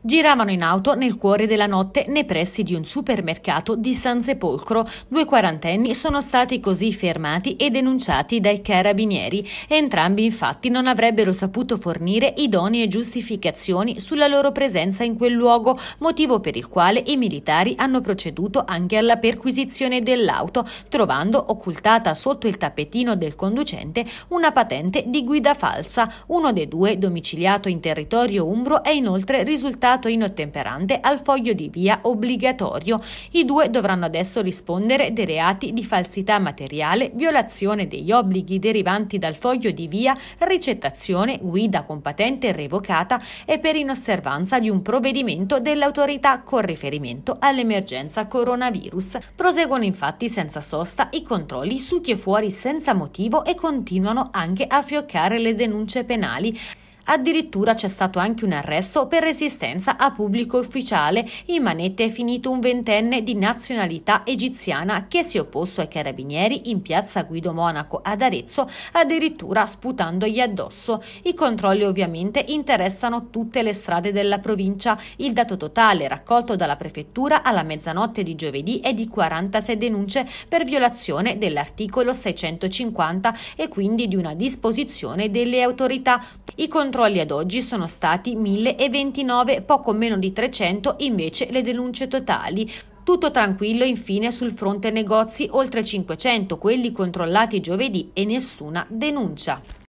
Giravano in auto nel cuore della notte nei pressi di un supermercato di San Sepolcro. Due quarantenni sono stati così fermati e denunciati dai carabinieri. Entrambi infatti non avrebbero saputo fornire idonee giustificazioni sulla loro presenza in quel luogo, motivo per il quale i militari hanno proceduto anche alla perquisizione dell'auto, trovando occultata sotto il tappetino del conducente una patente di guida falsa. Uno dei due, domiciliato in territorio umbro, è inoltre risultato stato inottemperante al foglio di via obbligatorio. I due dovranno adesso rispondere dei reati di falsità materiale, violazione degli obblighi derivanti dal foglio di via, ricettazione, guida con patente revocata e per inosservanza di un provvedimento dell'autorità con riferimento all'emergenza coronavirus. Proseguono infatti senza sosta i controlli su chi è fuori senza motivo e continuano anche a fioccare le denunce penali. Addirittura c'è stato anche un arresto per resistenza a pubblico ufficiale. In manette è finito un ventenne di nazionalità egiziana che si è opposto ai carabinieri in piazza Guido Monaco ad Arezzo, addirittura sputandogli addosso. I controlli ovviamente interessano tutte le strade della provincia. Il dato totale raccolto dalla prefettura alla mezzanotte di giovedì è di 46 denunce per violazione dell'articolo 650 e quindi di una disposizione delle autorità. I controlli controlli ad oggi sono stati 1029, poco meno di 300 invece le denunce totali. Tutto tranquillo infine sul fronte negozi, oltre 500 quelli controllati giovedì e nessuna denuncia.